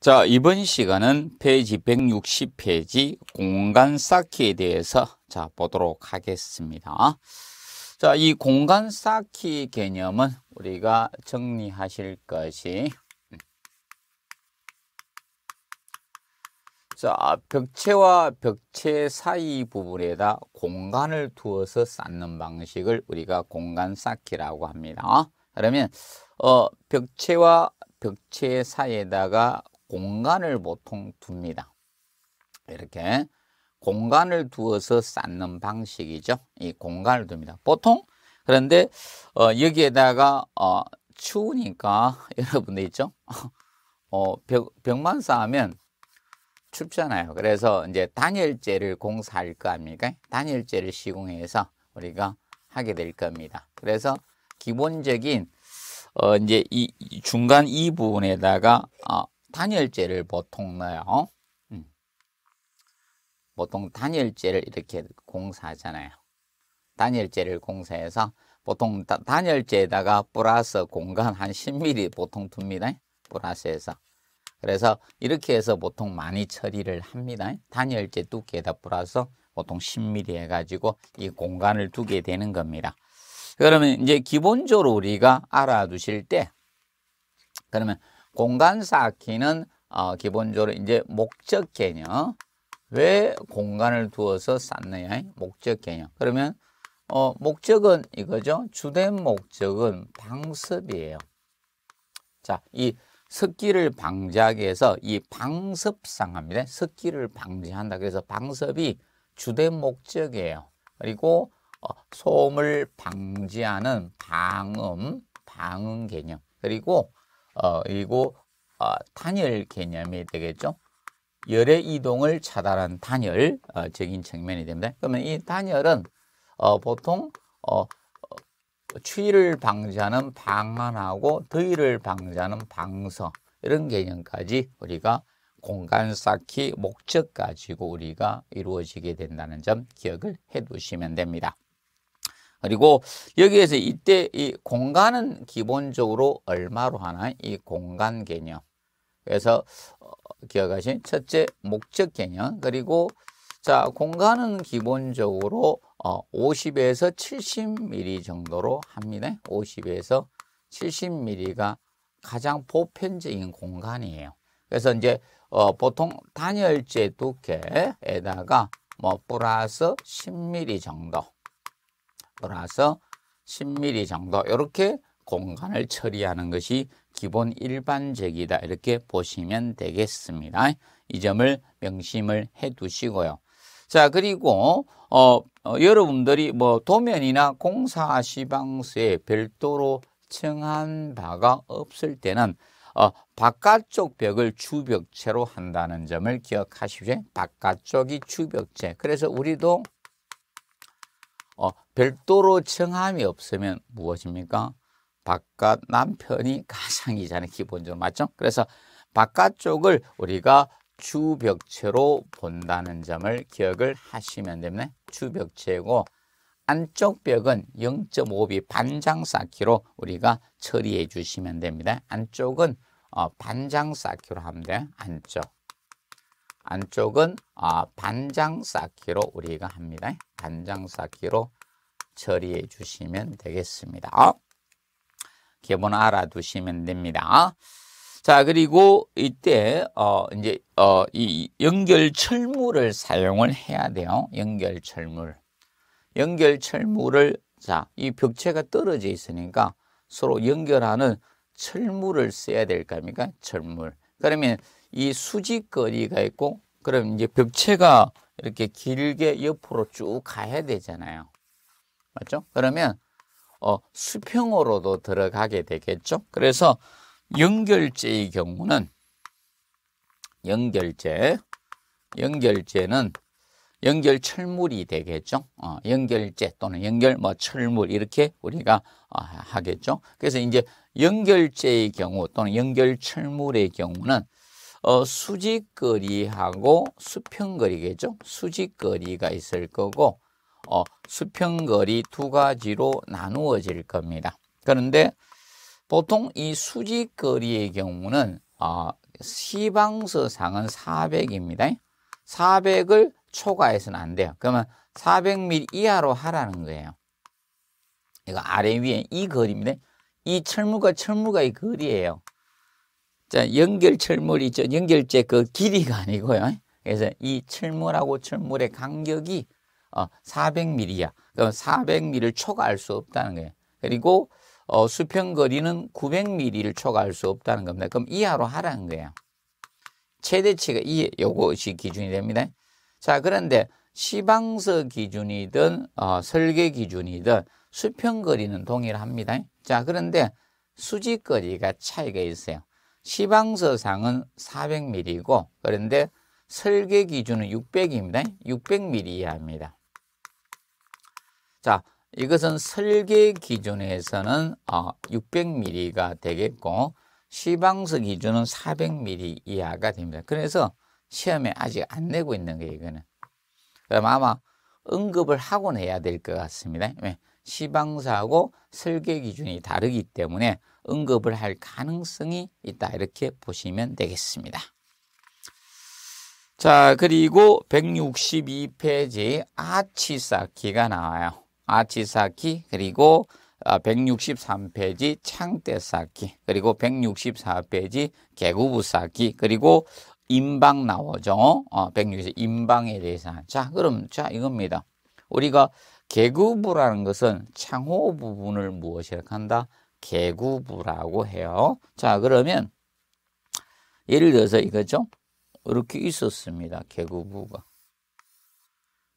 자, 이번 시간은 페이지 160페이지 공간 쌓기에 대해서 자, 보도록 하겠습니다. 자, 이 공간 쌓기 개념은 우리가 정리하실 것이 자, 벽체와 벽체 사이 부분에다 공간을 두어서 쌓는 방식을 우리가 공간 쌓기라고 합니다. 그러면 어, 벽체와 벽체 사이에다가 공간을 보통 둡니다. 이렇게 공간을 두어서 쌓는 방식이죠. 이 공간을 둡니다. 보통 그런데 어, 여기에다가 어, 추우니까 여러분들 있죠. 어, 벽, 벽만 쌓으면 춥잖아요. 그래서 이제 단열재를 공사할 거 아닙니까? 단열재를 시공해서 우리가 하게 될 겁니다. 그래서 기본적인 어, 이제 이 중간 이 부분에다가 어, 단열재를 보통 넣어요. 음. 보통 단열재를 이렇게 공사하잖아요. 단열재를 공사해서 보통 단열재에다가 플러스 공간 한 10mm 보통 둡니다. 플러스해서. 그래서 이렇게 해서 보통 많이 처리를 합니다. 단열재 두께에다 플러스 보통 10mm 해가지고 이 공간을 두게 되는 겁니다. 그러면 이제 기본적으로 우리가 알아두실 때 그러면 공간 쌓기는 어, 기본적으로 이제 목적 개념. 왜 공간을 두어서 쌓느냐? 목적 개념. 그러면 어, 목적은 이거죠. 주된 목적은 방습이에요. 자, 이 습기를 방지하기 위해서 이 방습상합니다. 습기를 방지한다. 그래서 방습이 주된 목적이에요. 그리고 어, 소음을 방지하는 방음, 방음 개념. 그리고 어, 그리고 어, 단열 개념이 되겠죠. 열의 이동을 차단한 단열적인 어, 측면이 됩니다. 그러면 이 단열은 어, 보통 어, 어, 추위를 방지하는 방안하고 더위를 방지하는 방서 이런 개념까지 우리가 공간 쌓기 목적 가지고 우리가 이루어지게 된다는 점 기억을 해 두시면 됩니다. 그리고 여기에서 이때 이 공간은 기본적으로 얼마로 하나 이 공간 개념. 그래서 어, 기억하신 첫째 목적 개념 그리고 자 공간은 기본적으로 어, 50에서 70mm 정도로 합니다. 50에서 70mm가 가장 보편적인 공간이에요. 그래서 이제 어, 보통 단열재 두께에다가 뭐 플러스 10mm 정도 돌아서 10mm 정도 이렇게 공간을 처리하는 것이 기본 일반적이다 이렇게 보시면 되겠습니다. 이 점을 명심을 해 두시고요. 자 그리고 어, 어, 여러분들이 뭐 도면이나 공사 시방수에 별도로 청한 바가 없을 때는 어, 바깥쪽 벽을 주벽체로 한다는 점을 기억하십시오. 바깥쪽이 주벽체. 그래서 우리도 별도로 정함이 없으면 무엇입니까? 바깥 남편이 가상이잖아요. 기본적으로 맞죠? 그래서 바깥쪽을 우리가 주벽체로 본다는 점을 기억을 하시면 됩니다. 주벽체고 안쪽 벽은 0.5비 반장 쌓기로 우리가 처리해 주시면 됩니다. 안쪽은 어, 반장 쌓기로 하면 돼요. 안쪽. 안쪽은 어, 아, 반장 쌓기로 우리가 합니다. 반장 쌓기로 처리해 주시면 되겠습니다. 기본 알아두시면 됩니다. 자, 그리고 이때, 어, 이제, 어, 이 연결 철물을 사용을 해야 돼요. 연결 철물. 연결 철물을, 자, 이 벽체가 떨어져 있으니까 서로 연결하는 철물을 써야 될 겁니까? 철물. 그러면 이 수직거리가 있고, 그럼 이제 벽체가 이렇게 길게 옆으로 쭉 가야 되잖아요. 맞죠? 그러면 어, 수평으로도 들어가게 되겠죠? 그래서 연결제의 경우는 연결제, 연결제는 연결 철물이 되겠죠. 어, 연결제 또는 연결 뭐 철물 이렇게 우리가 어, 하겠죠. 그래서 이제 연결제의 경우 또는 연결 철물의 경우는 어, 수직거리하고 수평거리겠죠. 수직거리가 있을 거고 어, 수평거리 두 가지로 나누어질 겁니다. 그런데 보통 이 수직거리의 경우는 어, 시방서상은 400입니다. 400을 초과해서는 안 돼요. 그러면 400mm 이하로 하라는 거예요. 이거 아래 위에 이 거리입니다. 이 철물과 철물과의 거리예요. 자, 연결 철물 있죠. 연결제 그 길이가 아니고요. 그래서 이 철물하고 철물의 간격이 400mm야. 그럼 400mm를 초과할 수 없다는 거예요. 그리고 어, 수평 거리는 900mm를 초과할 수 없다는 겁니다. 그럼 이하로 하라는 거예요. 최대치가 이 요것이 기준이 됩니다. 자, 그런데 시방서 기준이든 어, 설계 기준이든 수평 거리는 동일합니다. 자, 그런데 수직 거리가 차이가 있어요. 시방서상은 400mm이고 그런데 설계 기준은 600입니다. 600mm 이하입니다. 자, 이것은 설계 기준에서는 600mm가 아, 되겠고 시방스 기준은 400mm 이하가 됩니다. 그래서 시험에 아직 안 내고 있는 거예요, 이거는. 그럼 아마 응급을 하고 내야 될 것 같습니다. 왜? 예, 시방사하고 설계 기준이 다르기 때문에 응급을할 가능성이 있다 이렇게 보시면 되겠습니다. 자 그리고 162페이지 아치 쌓기가 나와요. 아치사키 그리고 163페이지 아, 창대사키 그리고 164페이지 개구부사키 그리고 임방 나오죠. 어, 160 임방에 대해서. 자, 그럼 자 이겁니다. 우리가 개구부라는 것은 창호 부분을 무엇이라고 한다? 개구부라고 해요. 자, 그러면 예를 들어서 이거죠. 이렇게 있었습니다. 개구부가.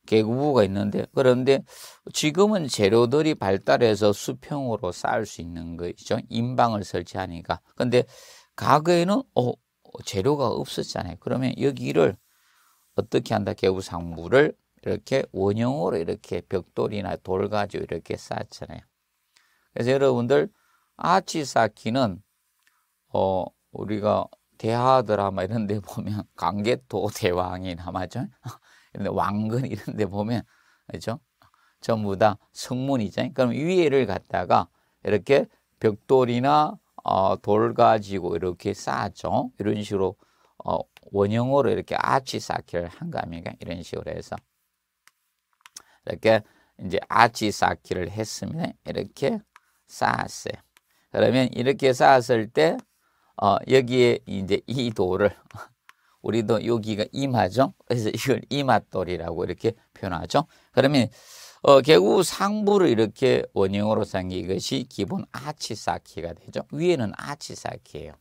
개구부가 있는데 그런데 지금은 재료들이 발달해서 수평으로 쌓을 수 있는 거죠. 인방을 설치하니까. 근데 과거에는 어, 재료가 없었잖아요. 그러면 여기를 어떻게 한다? 개구 상부를 이렇게 원형으로 이렇게 벽돌이나 돌 가지고 이렇게 쌓잖아요. 그래서 여러분들 아치 쌓기는 어 우리가 대하 드라마 이런 데 보면 강개토 대왕이나 맞죠? 근데 왕건 이런 데 보면 그죠? 전부 다 성문이잖아요. 그럼 위에를 갖다가 이렇게 벽돌이나 어, 돌 가지고 이렇게 쌓았죠. 이런 식으로 어, 원형으로 이렇게 아치 쌓기를 한가면 이런 식으로 해서 이렇게 이제 아치 쌓기를 했으면 이렇게 쌓았어요. 그러면 이렇게 쌓았을 때 어, 여기에 이제 이 돌을 우리도 여기가 이마죠. 그래서 이걸 이마돌이라고 이렇게 표현하죠. 그러면 어, 개구 상부를 이렇게 원형으로 삼긴 이것이 기본 아치사키가 되죠. 위에는 아치사키예요.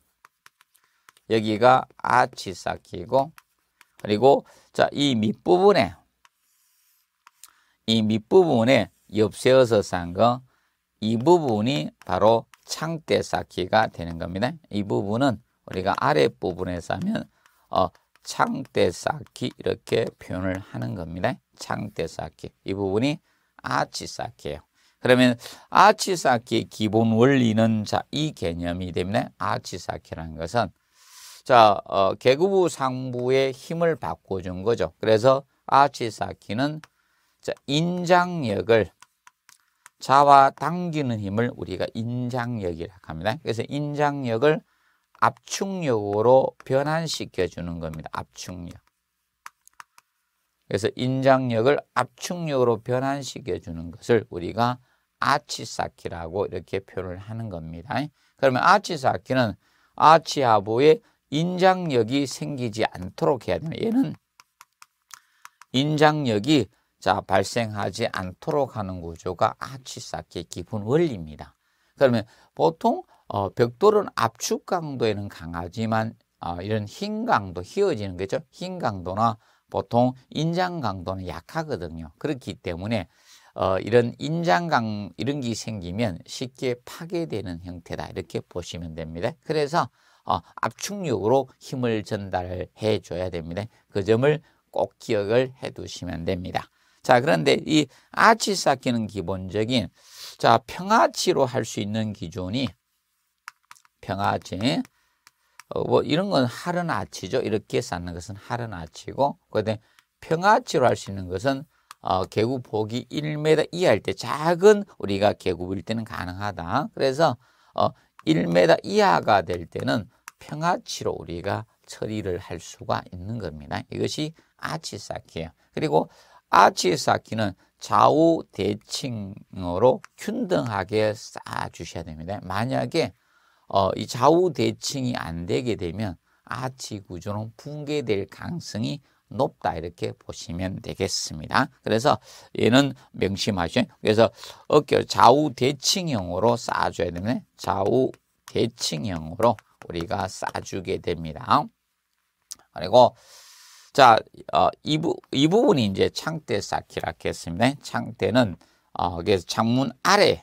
여기가 아치사키고 그리고 자 이 밑부분에 이 밑부분에 엽세어서 산거이 부분이 바로 창대사키가 되는 겁니다. 이 부분은 우리가 아랫부분에 싸면 어, 창대 쌓기 이렇게 표현을 하는 겁니다. 창대 쌓기 이 부분이 아치 쌓기예요. 그러면 아치 쌓기의 기본 원리는 자이 개념이 됩니다. 아치 쌓기라는 것은 자 어, 계급부 상부의 힘을 바꿔준 거죠. 그래서 아치 쌓기는 자 인장력을 자와 당기는 힘을 우리가 인장력이라고 합니다. 그래서 인장력을 압축력으로 변환시켜 주는 겁니다. 압축력. 그래서 인장력을 압축력으로 변환시켜 주는 것을 우리가 아치사키라고 이렇게 표현을 하는 겁니다. 그러면 아치사키는 아치하부에 인장력이 생기지 않도록 해야 됩니다. 얘는 인장력이 자 발생하지 않도록 하는 구조가 아치사키의 기본 원리입니다. 그러면 보통 어, 벽돌은 압축 강도에는 강하지만 어, 이런 흰 강도, 휘어지는 거죠. 흰 강도나 보통 인장 강도는 약하거든요. 그렇기 때문에 어, 이런 인장강 이런 게 생기면 쉽게 파괴되는 형태다 이렇게 보시면 됩니다. 그래서 어, 압축력으로 힘을 전달해 줘야 됩니다. 그 점을 꼭 기억을 해 두시면 됩니다. 자 그런데 이 아치 쌓기는 기본적인 자 평아치로 할 수 있는 기준이 평아지. 어, 뭐 이런 건 하른 아치죠. 이렇게 쌓는 것은 하른 아치고 그다음 평아치로 할 수 있는 것은 어, 계구 폭이 1m 이하일 때 작은 우리가 계구일 때는 가능하다. 그래서 어, 1m 이하가 될 때는 평아치로 우리가 처리를 할 수가 있는 겁니다. 이것이 아치 쌓기예요. 그리고 아치 쌓기는 좌우 대칭으로 균등하게 쌓아주셔야 됩니다. 만약에 어, 이 좌우 대칭이 안 되게 되면 아치 구조는 붕괴될 가능성이 높다 이렇게 보시면 되겠습니다. 그래서 얘는 명심하셔 그래서 어깨 좌우 대칭형으로 쌓아줘야 되면 좌우 대칭형으로 우리가 쌓아주게 됩니다. 그리고 자, 어, 이, 부, 이 부분이 이제 창대 쌓기라 했습니다. 창대는 어, 그래서 창문 아래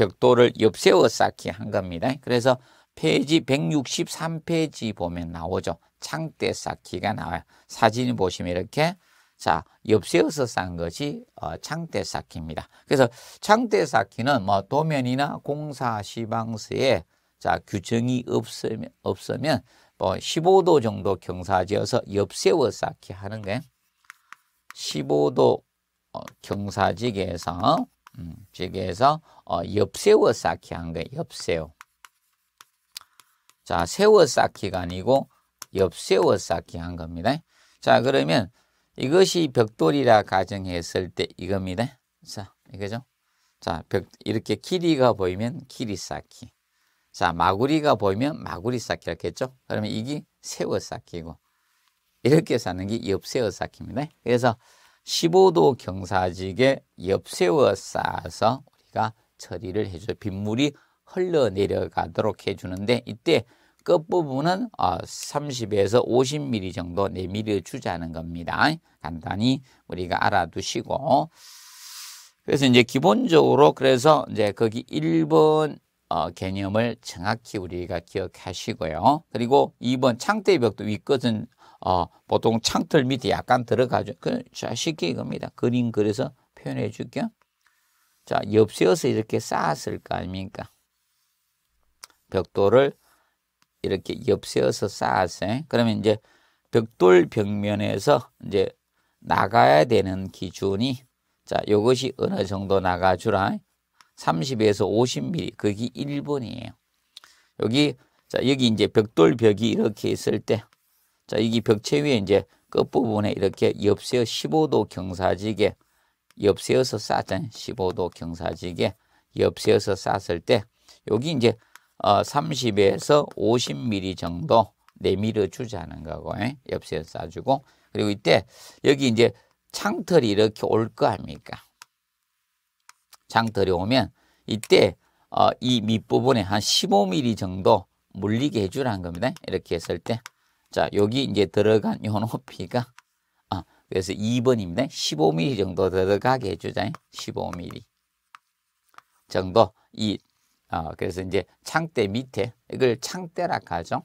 벽돌을 옆세워 쌓기 한 겁니다. 그래서 페이지 163페이지 보면 나오죠. 창대 쌓기가 나와요. 사진을 보시면 이렇게 자 엽세워서 쌓은 것이 어, 창대 쌓기입니다. 그래서 창대 쌓기는 뭐 도면이나 공사 시방서에 자 규정이 없으면 없으면 뭐 15도 정도 경사지어서 엽세워 쌓기 하는 게 15도 어, 경사지에서 음, 즉에서 어, 엽세워 쌓기 한 거예요. 엽세워. 자, 세워 쌓기가 아니고 엽세워 쌓기 한 겁니다. 자, 그러면 이것이 벽돌이라 가정했을 때 이겁니다. 자, 이거죠? 자, 벽, 이렇게 길이가 보이면 길이 쌓기. 자, 마구리가 보이면 마구리 쌓기라고 했죠? 그러면 이게 세워 쌓기고 이렇게 사는 게 엽세워 쌓기입니다. 그래서 15도 경사직에 엽세워 쌓아서 우리가 처리를 해줘 빗물이 흘러내려가도록 해주는데 이때 끝부분은 30에서 어, 50mm 정도 내밀어 주자는 겁니다. 간단히 우리가 알아두시고 그래서 이제 기본적으로 그래서 이제 거기 1번 어, 개념을 정확히 우리가 기억하시고요. 그리고 2번 창대벽도 위것은 어, 보통 창틀 밑에 약간 들어가죠. 그, 자, 쉽게 이겁니다. 그림 그려서 표현해 줄게요. 자, 엽세어서 이렇게 쌓았을 거 아닙니까? 벽돌을 이렇게 엽세어서 쌓았어요. 그러면 이제 벽돌 벽면에서 이제 나가야 되는 기준이 자, 요것이 어느 정도 나가주라. 30에서 50mm. 그게 1번이에요. 여기, 자, 여기 이제 벽돌 벽이 이렇게 있을 때 자, 여기 벽체 위에 이제 끝부분에 이렇게 엽세어 15도 경사지게 엽세어서 쌓잖아요. 15도 경사지게 엽세어서 쌌을 때 여기 이제 어, 30에서 50mm 정도 내밀어 주자는 거고 에? 예? 엽세어 쌓주고 그리고 이때 여기 이제 창틀이 이렇게 올 거 아닙니까? 창틀이 오면 이때 어, 이 밑부분에 한 15mm 정도 물리게 해주라는 겁니다. 이렇게 했을 때 자, 여기 이제 들어간 요 높이가 아, 그래서 2번입니다. 15mm 정도 들어가게 해주자. 15mm 정도 이 아, 그래서 이제 창대 밑에 이걸 창대라 가죠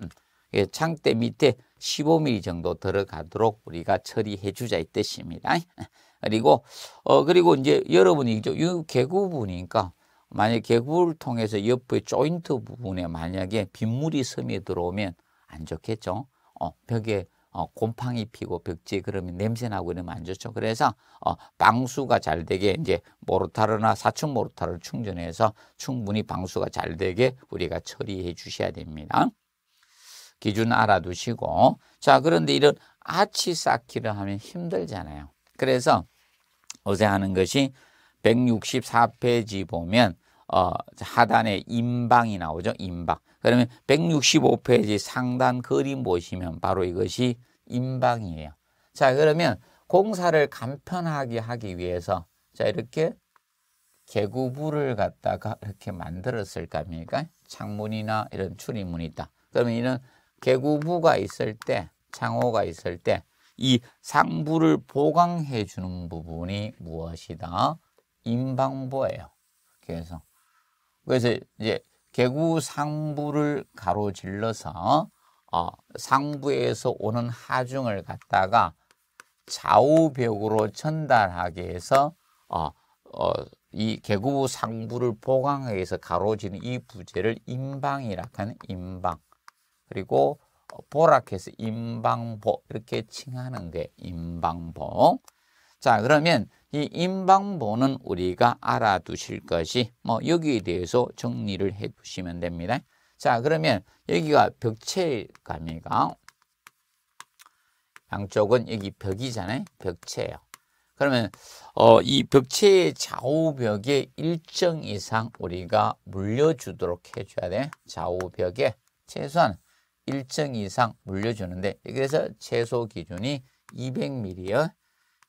음. 예, 창대 밑에 15mm 정도 들어가도록 우리가 처리해 주자 이 뜻입니다. 그리고 어 그리고 이제 여러분이 이 개구부니까 만약 개구를 통해서 옆에 조인트 부분에 만약에 빗물이 섬에 들어오면 안 좋겠죠. 어, 벽에 어, 곰팡이 피고 벽지 그러면 냄새 나고 이러면 안 좋죠. 그래서 어, 방수가 잘 되게 이제 모르타르나 사축 모르타르를 충전해서 충분히 방수가 잘 되게 우리가 처리해 주셔야 됩니다. 기준 알아두시고 자 그런데 이런 아치 쌓기를 하면 힘들잖아요. 그래서 어제 하는 것이 164페이지 보면 어, 하단에 인방이 나오죠. 인방. 그러면 165페이지 상단 그림 보시면 바로 이것이 인방이에요. 자, 그러면 공사를 간편하게 하기 위해서 자, 이렇게 개구부를 갖다가 이렇게 만들었을 거니까 창문이나 이런 출입문이 있다. 그러면 이는 개구부가 있을 때, 창호가 있을 때 이 상부를 보강해 주는 부분이 무엇이다? 인방보예요. 그래서 그래서 이제 개구 상부를 가로질러서 어, 상부에서 오는 하중을 갖다가 좌우벽으로 전달하게 해서 어, 어, 이 개구 상부를 보강하기 위해서 가로지는 이 부재를 임방이라고 하는 임방 그리고 보락해서 임방보 이렇게 칭하는 게 임방보 자 그러면 이 임방보는 우리가 알아두실 것이 뭐 여기에 대해서 정리를 해 두시면 됩니다. 자 그러면 여기가 벽체감이가 양쪽은 여기 벽이잖아요. 벽체예요. 그러면 어, 이 벽체의 좌우벽에 일정 이상 우리가 물려주도록 해줘야 돼. 좌우벽에 최소한 일정 이상 물려주는데 그래서 최소 기준이 200mm예요.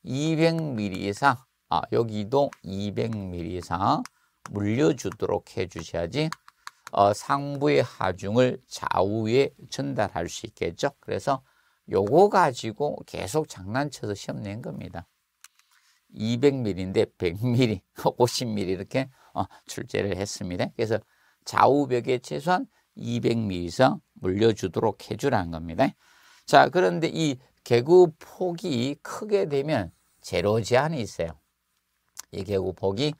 200ml 이상 아 여기도 200ml 이상 물려주도록 해주셔야지 어, 상부의 하중을 좌우에 전달할 수 있겠죠. 그래서 요거 가지고 계속 장난쳐서 시험 낸 겁니다. 2 0 0 m m 인데1 0 0 m m 5 0 m m 이렇게 어, 출제를 했습니다. 그래서 좌우벽에 최소한 2 0 0 m m 이상 물려주도록 해주라는 겁니다. 자, 그런데 이 개구 폭이 크게 되면 제로 제한이 있어요. 이 개구 폭이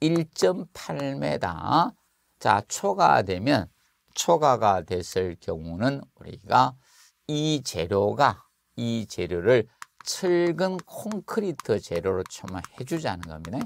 1.8m. 자, 초과되면 초과가 됐을 경우는 우리가 이 재료가 이 재료를 철근 콘크리트 재료로 첨화해 주자는 겁니다.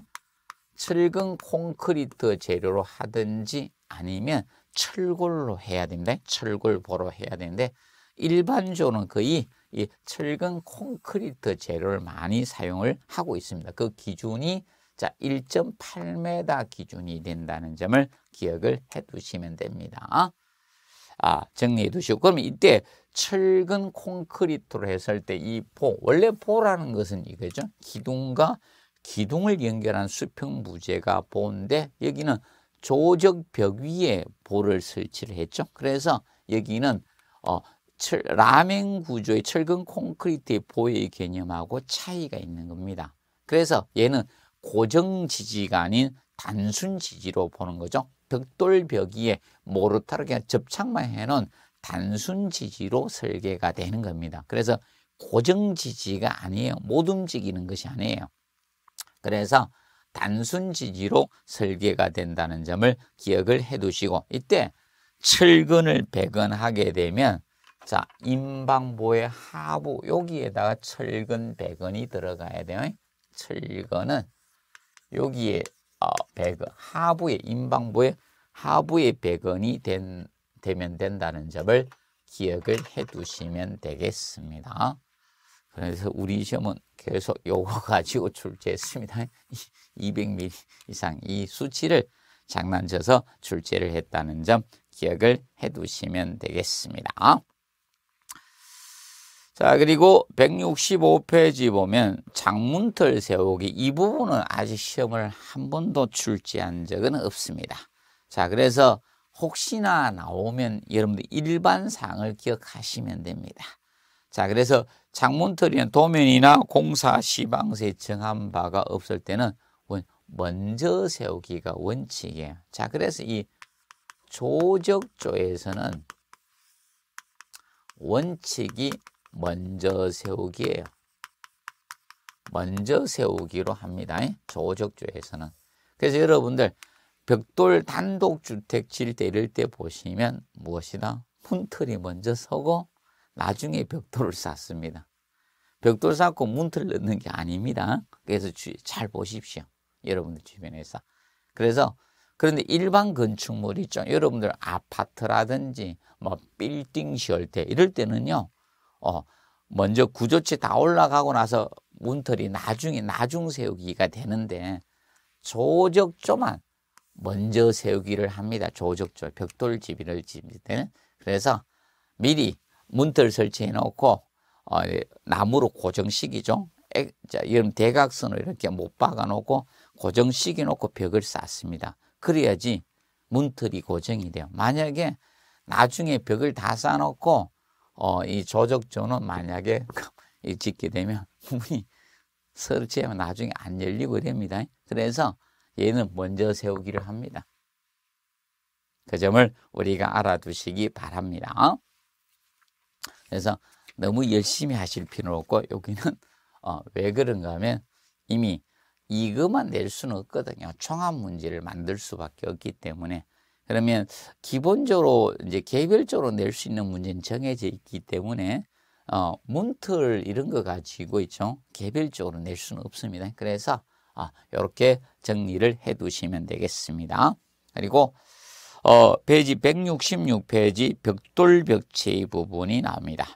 철근 콘크리트 재료로 하든지 아니면 철골로 해야 됩니다. 철골보로 해야 되는데 일반적으로는 거의 이 철근 콘크리트 재료를 많이 사용을 하고 있습니다. 그 기준이 자 1.8m 기준이 된다는 점을 기억을 해두시면 됩니다. 아 정리해 두시고 그럼 이때 철근 콘크리트로 했을 때이포 원래 포라는 것은 이거죠 기둥과 기둥을 연결한 수평 부재가 보인데 여기는 조적 벽 위에 보를 설치를 했죠. 그래서 여기는 어, 철, 라멘 구조의 철근 콘크리트의 보의 개념하고 차이가 있는 겁니다. 그래서 얘는 고정 지지가 아닌 단순 지지로 보는 거죠. 벽돌 벽 위에 모르타로 그냥 접착만 해놓은 단순 지지로 설계가 되는 겁니다. 그래서 고정 지지가 아니에요. 못 움직이는 것이 아니에요. 그래서 단순 지지로 설계가 된다는 점을 기억을 해 두시고 이때 철근을 배근하게 되면 자, 임방보의 하부 여기에다가 철근 백원이 들어가야 돼요. 철근은 여기에 어, 백원 하부의 임방보의 하부의 백원이 된, 되면 된다는 점을 기억을 해두시면 되겠습니다. 그래서 우리 시험은 계속 요거 가지고 출제했습니다. 200mm 이상 이 수치를 장난쳐서 출제를 했다는 점 기억을 해두시면 되겠습니다. 자 그리고 165페이지 보면 장문틀 세우기 이 부분은 아직 시험을 한 번도 출제한 적은 없습니다. 자 그래서 혹시나 나오면 여러분들 일반상을 기억하시면 됩니다. 자 그래서 장문틀이나 도면이나 공사 시방세 정한 바가 없을 때는 먼저 세우기가 원칙이에요. 자 그래서 이 조적조에서는 원칙이 먼저 세우기예요. 먼저 세우기로 합니다. 조적조에서는. 그래서 여러분들 벽돌 단독주택 질 때 이럴 때 보시면 무엇이다? 문틀이 먼저 서고 나중에 벽돌을 쌓습니다. 벽돌 쌓고 문틀 넣는 게 아닙니다. 그래서 잘 보십시오. 여러분들 주변에서. 그래서 그런데 일반 건축물 있죠. 여러분들 아파트라든지 뭐 빌딩 시월 때 이럴 때는요. 어, 먼저 구조치 다 올라가고 나서 문털이 나중에 나중 세우기가 되는데 조적조만 먼저 세우기를 합니다. 조적조 벽돌집이를 집니는 그래서 미리 문틀 설치해 놓고 어, 나무로 고정시키죠 자, 이런 대각선을 이렇게 못 박아 놓고 고정시이 놓고 벽을 쌓습니다. 그래야지 문틀이 고정이 돼요. 만약에 나중에 벽을 다 쌓아놓고 어, 이 조적조는 만약에 이 짓게 되면 문이 설치하면 나중에 안 열리고 됩니다. 그래서 얘는 먼저 세우기를 합니다. 그 점을 우리가 알아두시기 바랍니다. 그래서 너무 열심히 하실 필요는 없고 여기는 어, 왜 그런가 하면 이미 이것만 낼 수는 없거든요. 총합 문제를 만들 수밖에 없기 때문에 그러면 기본적으로 이제 개별적으로 낼 수 있는 문제는 정해져 있기 때문에 어, 문틀 이런 거 가지고 있죠. 개별적으로 낼 수는 없습니다. 그래서 아, 이렇게 정리를 해 두시면 되겠습니다. 그리고 어, 페이지 166페이지 벽돌벽체 의 부분이 나옵니다.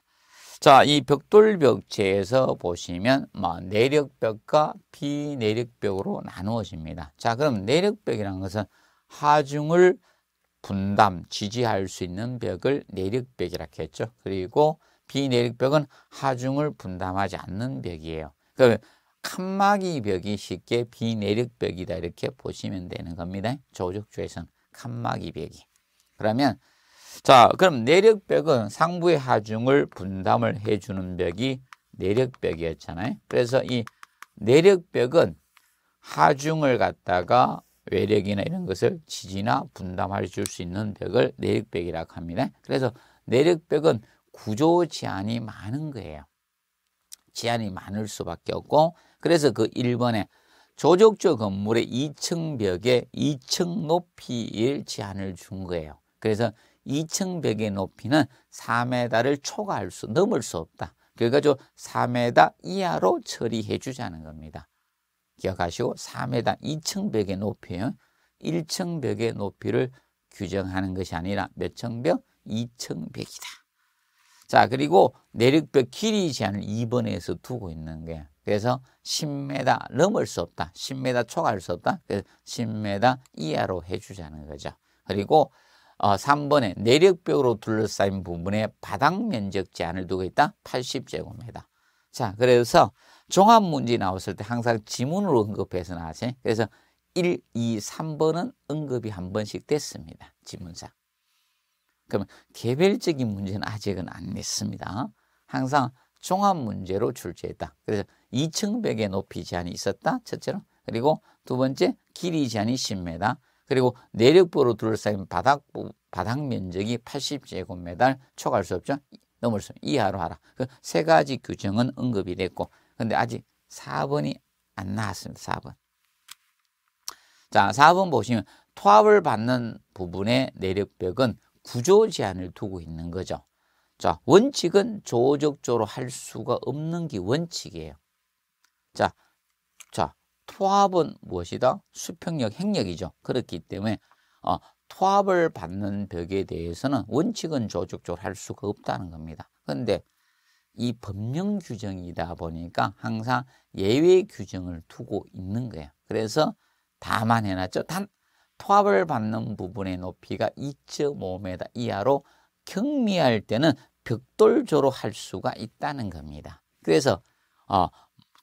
자, 이 벽돌벽체에서 보시면 뭐 내력벽과 비내력벽으로 나누어집니다. 자, 그럼 내력벽이라는 것은 하중을 분담, 지지할 수 있는 벽을 내력벽이라고 했죠. 그리고 비내륙벽은 하중을 분담하지 않는 벽이에요. 그 칸막이 벽이 쉽게 비내륙벽이다 이렇게 보시면 되는 겁니다. 조적주에서는 칸막이 벽이. 그러면 자 그럼 내력벽은 상부의 하중을 분담을 해주는 벽이 내력벽이었잖아요. 그래서 이 내력벽은 하중을 갖다가 외력이나 이런 것을 지지나 분담할 줄수 있는 벽을 내력벽이라고 합니다. 그래서 내력벽은 구조 제한이 많은 거예요. 제한이 많을 수밖에 없고 그래서 그 1번에 조적조 건물의 2층 벽에 2층 높이일 제한을 준 거예요. 그래서 2층 벽의 높이는 4m를 초과할 수, 넘을 수 없다. 그래가지 4m 이하로 처리해 주자는 겁니다. 기억하시고 3 m 당 2층 벽의 높이에요. 1층 벽의 높이를 규정하는 것이 아니라 몇 층 벽? 2층 벽이다. 자 그리고 내륙벽 길이 제한을 2번에서 두고 있는 거 그래서 10m 넘을 수 없다. 10m 초과할 수 없다. 그래서 10m 이하로 해주자는 거죠. 그리고 어, 3번에 내력벽으로 둘러싸인 부분에 바닥 면적 제한을 두고 있다. 80제곱미터. 자, 그래서 종합 문제 나왔을 때 항상 지문으로 언급해서 나왔어요. 그래서 1, 2, 3번은 언급이 한 번씩 됐습니다. 지문상. 그러면 개별적인 문제는 아직은 안 냈습니다. 항상 종합 문제로 출제했다. 그래서 2층 벽의 높이 제한이 있었다. 첫째로. 그리고 두 번째 길이 제한이 10m. 그리고 내륙부로 둘러싸인 바닥 바닥 면적이 80제곱미터 초과할 수 없죠. 넘을 수 이하로 하라. 그 세 가지 규정은 언급이 됐고 근데 아직 4번이 안 나왔습니다. 4번. 자, 4번 보시면 토합을 받는 부분의 내력벽은 구조 제한을 두고 있는 거죠. 자, 원칙은 조적조로 할 수가 없는 게 원칙이에요. 자, 자, 토합은 무엇이다? 수평력, 행력이죠. 그렇기 때문에 어, 토합을 받는 벽에 대해서는 원칙은 조적조로 할 수가 없다는 겁니다. 그런데 이 법령 규정이다 보니까 항상 예외 규정을 두고 있는 거예요. 그래서 다만 해놨죠. 단토합을 받는 부분의 높이가 2.5m 이하로 경미할 때는 벽돌조로 할 수가 있다는 겁니다. 그래서 어,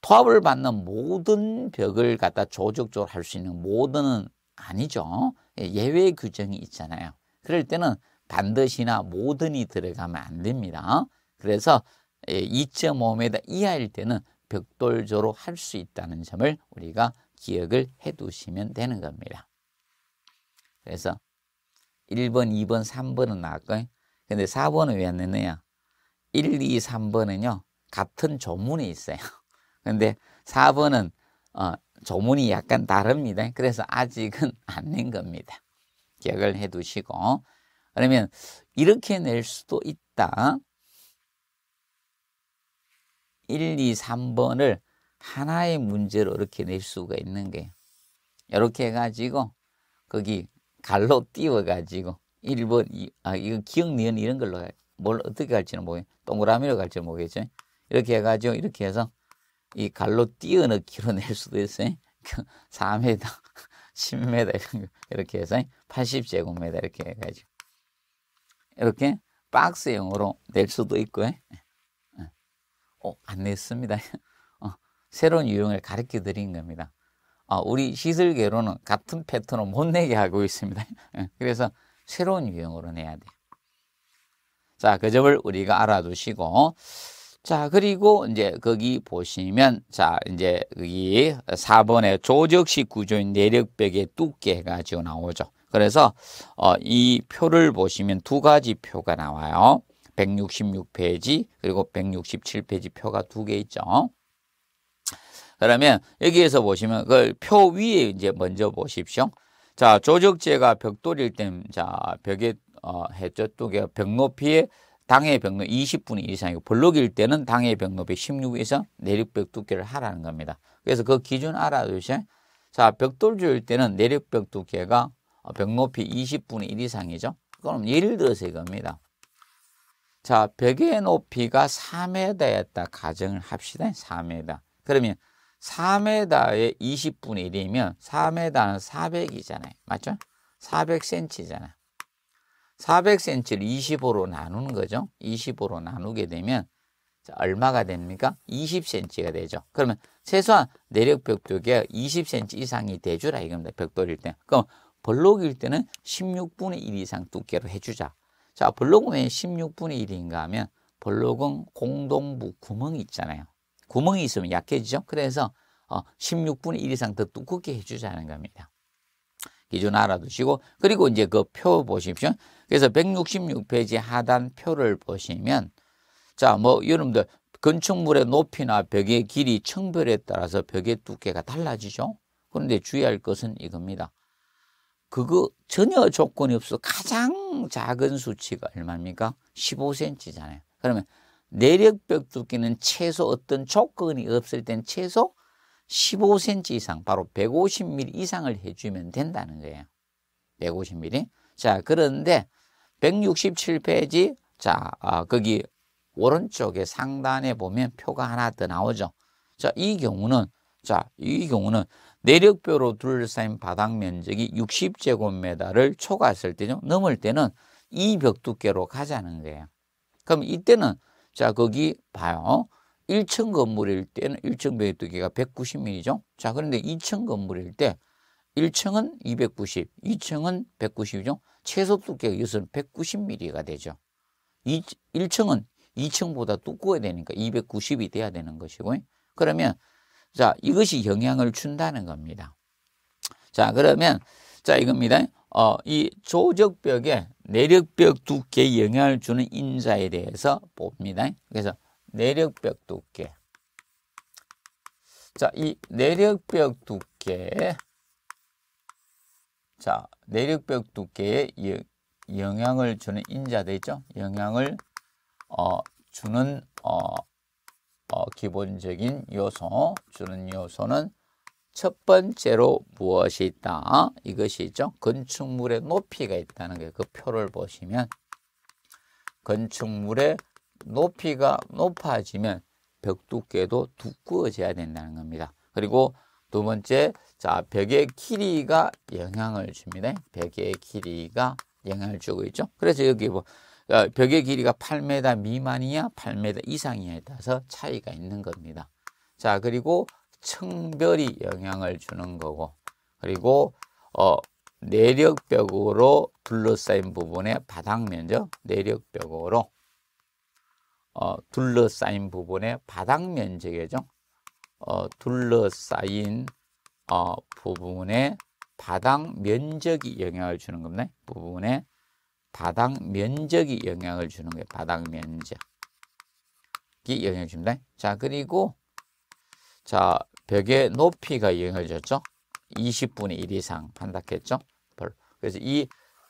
토합을 받는 모든 벽을 갖다 조적조로 할 수 있는 모든은 아니죠. 예, 예외 규정이 있잖아요. 그럴 때는 반드시나 모든이 들어가면 안 됩니다. 그래서 2.5m 예, 이하일 때는 벽돌조로 할 수 있다는 점을 우리가 기억을 해 두시면 되는 겁니다. 그래서 1번, 2번, 3번은 나왔고요. 근데 4번은 왜안 넣느냐? 1, 2, 3번은요. 같은 조문이 있어요. 근데 4번은 어, 조문이 약간 다릅니다. 그래서 아직은 안 낸 겁니다. 기억을 해 두시고 그러면 이렇게 낼 수도 있다. 1, 2, 3번을 하나의 문제로 이렇게 낼 수가 있는 거예요. 이렇게 해가지고 거기 갈로 띄워가지고 1번, 2, 아, 이거 기억, 니은 이런 걸로 뭘 어떻게 할지는 모르겠 동그라미로 갈지는 모르겠죠. 이렇게 해가지고 이렇게 해서 이 갈로 띄어넣기로 낼 수도 있어요. 4m, 그 10m 이렇게 해서 80제곱미터 이렇게 해가지고 이렇게 박스형으로 낼 수도 있고 어, 안 냈습니다. 어, 새로운 유형을 가르쳐 드린 겁니다. 어, 우리 시술계로는 같은 패턴을 못 내게 하고 있습니다. 예, 그래서 새로운 유형으로 내야 돼요. 자, 그 점을 우리가 알아두시고, 자, 그리고 이제 거기 보시면, 자, 이제 여기 4번에 조적식 구조인 내력벽의 두께가 지고 나오죠. 그래서, 어, 이 표를 보시면 두 가지 표가 나와요. 166페이지 그리고 167페이지 표가 두 개 있죠. 그러면 여기에서 보시면 그표 위에 이제 먼저 보십시오. 자, 조적제가 벽돌일 땐 자, 벽에 어, 해저 쪽벽 높이에 당해 벽 높이 20분 이상이고 블록일 때는 당해 벽 높이 16 이상 내륙벽 두께를 하라는 겁니다. 그래서 그 기준 알아두시면 자, 벽돌주일 때는 내륙벽 두께가 어, 벽 높이 20분의 1 이상이죠. 그럼 예를 들어서 이겁니다. 자, 베개의 높이가 4m였다 가정을 합시다. 4m. 그러면 4m의 20분의 1이면 4m는 400이잖아요. 맞죠? 400cm잖아요. 400cm를 20으로 나누는 거죠. 20으로 나누게 되면 자, 얼마가 됩니까? 20cm가 되죠. 그러면 최소한 내력 벽돌이 20cm 이상이 돼주라 이겁니다. 벽돌일 때. 그럼 블록일 때는 16분의 1 이상 두께로 해주자. 자, 볼록은 왜 16분의 1인가 하면 볼록은 공동부 구멍이 있잖아요. 구멍이 있으면 약해지죠. 그래서 어, 16분의 1 이상 더 두껍게 해주자는 겁니다. 기준 알아두시고 그리고 이제 그 표 보십시오. 그래서 166페이지 하단 표를 보시면 자, 뭐 여러분들 건축물의 높이나 벽의 길이 청별에 따라서 벽의 두께가 달라지죠. 그런데 주의할 것은 이겁니다. 그거 전혀 조건이 없어 가장 작은 수치가 얼마입니까? 15cm잖아요. 그러면 내력벽 두께는 최소 어떤 조건이 없을 땐 최소 15cm 이상 바로 150mm 이상을 해주면 된다는 거예요. 150mm. 자 그런데 167페이지 자 아, 거기 오른쪽에 상단에 보면 표가 하나 더 나오죠. 자 이 경우는 자 이 경우는 내륙뼈로 둘러싸인 바닥 면적이 60제곱미터를 초과했을 때죠. 넘을 때는 이 벽 두께로 가자는 거예요. 그럼 이때는 자 거기 봐요. 1층 건물일 때는 1층 벽의 두께가 190mm죠. 자 그런데 2층 건물일 때 1층은 290, 2층은 190이죠. 최소 두께가 이것은 는 190mm가 되죠. 2, 1층은 2층보다 두꺼워야 되니까 290이 돼야 되는 것이고 그러면 자, 이것이 영향을 준다는 겁니다. 자, 그러면 자, 이겁니다. 어, 이 조적벽에 내력벽 두께에 영향을 주는 인자에 대해서 봅니다. 그래서 내력벽 두께. 자, 이 내력벽 두께. 자, 내력벽 두께에 영향을 주는 인자 되죠? 영향을 어, 주는 어, 어, 기본적인 요소 주는 요소는 첫 번째로 무엇이 있다 이것이 있죠 건축물의 높이가 있다는 게 그 표를 보시면 건축물의 높이가 높아지면 벽 두께도 두꺼워져야 된다는 겁니다 그리고 두 번째 자 벽의 길이가 영향을 줍니다 벽의 길이가 영향을 주고 있죠 그래서 여기 뭐 그러니까 벽의 길이가 8m 미만이냐 8m 이상이냐에 따라서 차이가 있는 겁니다. 자 그리고 청별이 영향을 주는 거고 그리고 어, 내력벽으로 둘러싸인 부분의 바닥 면적 내력벽으로 어, 둘러싸인 부분의 바닥 면적이죠. 어, 둘러싸인 어, 부분의 바닥 면적이 영향을 주는 겁니다. 부분의 바닥 면적이 영향을 주는 거예요. 바닥 면적이 영향을 줍니다. 자, 그리고 자, 벽의 높이가 영향을 줬죠. 20분의 1 이상 판단했죠. 그래서 이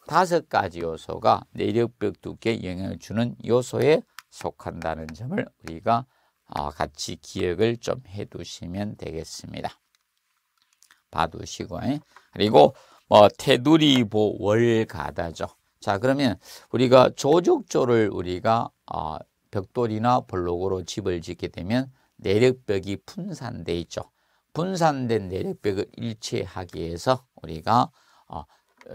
다섯 가지 요소가 내력벽 두께에 영향을 주는 요소에 속한다는 점을 우리가 아, 같이 기억을 좀 해두시면 되겠습니다. 봐두시고 예. 그리고 뭐 테두리보 월가다죠. 자 그러면 우리가 조족조를 우리가 어, 벽돌이나 블록으로 집을 짓게 되면 내력벽이 분산돼 있죠. 분산된 내력벽을 일치하기 위해서 우리가 어,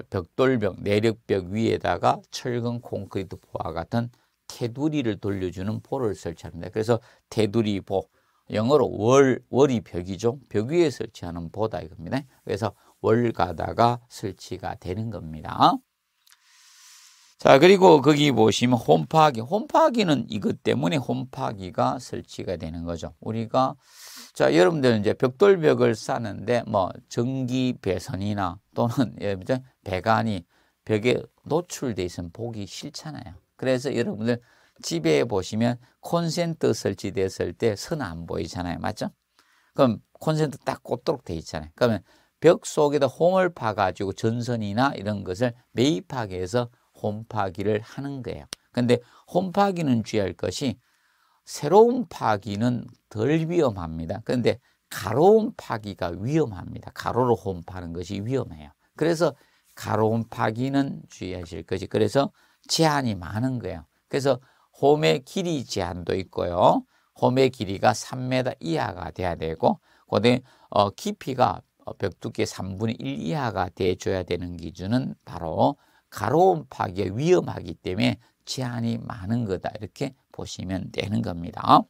벽돌벽, 내력벽 위에다가 철근 콘크리트 보와 같은 테두리를 돌려주는 보를 설치합니다. 그래서 테두리 보, 영어로 월, 월이 벽이죠. 벽 위에 설치하는 보다 이겁니다. 그래서 월가다가 설치가 되는 겁니다. 자, 그리고 거기 보시면 홈파기. 홈파기는 이것 때문에 홈파기가 설치가 되는 거죠. 우리가, 자, 여러분들 은 이제 벽돌벽을 쌓는데뭐 전기 배선이나 또는 여러분들 배관이 벽에 노출돼 있으면 보기 싫잖아요. 그래서 여러분들 집에 보시면 콘센트 설치됐을 때 선 안 보이잖아요. 맞죠? 그럼 콘센트 딱 꽂도록 돼 있잖아요. 그러면 벽 속에다 홈을 파가지고 전선이나 이런 것을 매입하게 해서 홈파기를 하는 거예요. 근데 홈파기는 주의할 것이 새로운 파기는 덜 위험합니다. 그런데 가로운 파기가 위험합니다. 가로로 홈파는 것이 위험해요. 그래서 가로운 파기는 주의하실 것이 그래서 제한이 많은 거예요. 그래서 홈의 길이 제한도 있고요. 홈의 길이가 3m 이하가 돼야 되고 그다음에 어, 깊이가 어, 벽 두께 3분의 1 이하가 돼줘야 되는 기준은 바로 가로움파기에 위험하기 때문에 제한이 많은 거다 이렇게 보시면 되는 겁니다.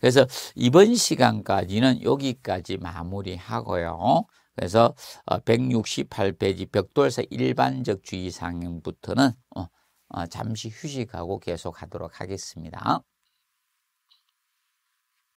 그래서 이번 시간까지는 여기까지 마무리하고요. 그래서 168페이지 어, 벽돌사 일반적 주의사항부터는 어, 어, 잠시 휴식하고 계속하도록 하겠습니다.